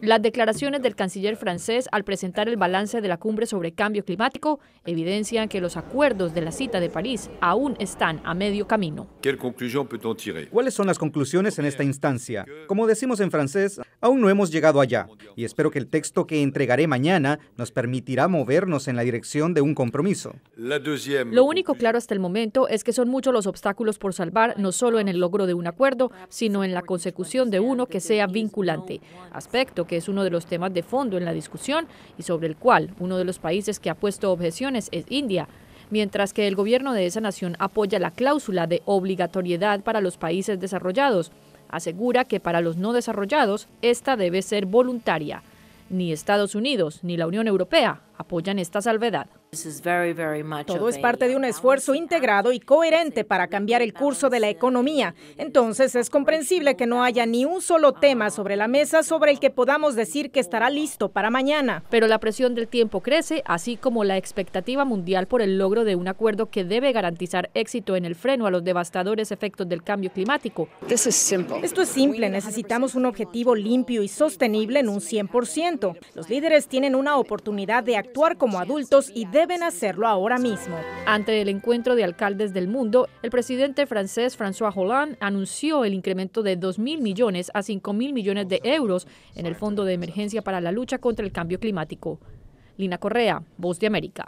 Las declaraciones del canciller francés al presentar el balance de la cumbre sobre cambio climático evidencian que los acuerdos de la cita de París aún están a medio camino. ¿Cuáles son las conclusiones en esta instancia? Como decimos en francés, aún no hemos llegado allá y espero que el texto que entregaré mañana nos permitirá movernos en la dirección de un compromiso. Lo único claro hasta el momento es que son muchos los obstáculos por salvar, no solo en el logro de un acuerdo, sino en la consecución de uno que sea vinculante, aspecto que es uno de los temas de fondo en la discusión y sobre el cual uno de los países que ha puesto objeciones es India mientras que el gobierno de esa nación apoya la cláusula de obligatoriedad para los países desarrollados, Asegura que para los no desarrollados esta debe ser voluntaria. Ni Estados Unidos ni la Unión Europea apoyan esta salvedad. Todo es parte de uh, un esfuerzo integrado y coherente para cambiar el curso de la economía. Uh, Entonces es comprensible que no haya ni un solo tema uh, sobre la mesa sobre el que podamos decir que estará listo para mañana. Pero la presión del tiempo crece, así como la expectativa mundial por el logro de un acuerdo que debe garantizar éxito en el freno a los devastadores efectos del cambio climático. Esto es simple, necesitamos un objetivo limpio y sostenible en un 100%. Los líderes tienen una oportunidad de actuar como adultos y de deben hacerlo ahora mismo. Ante el encuentro de alcaldes del mundo, el presidente francés François Hollande anunció el incremento de 2.000 millones a 5.000 millones de euros en el Fondo de Emergencia para la lucha contra el cambio climático. Lina Correa, Voz de América.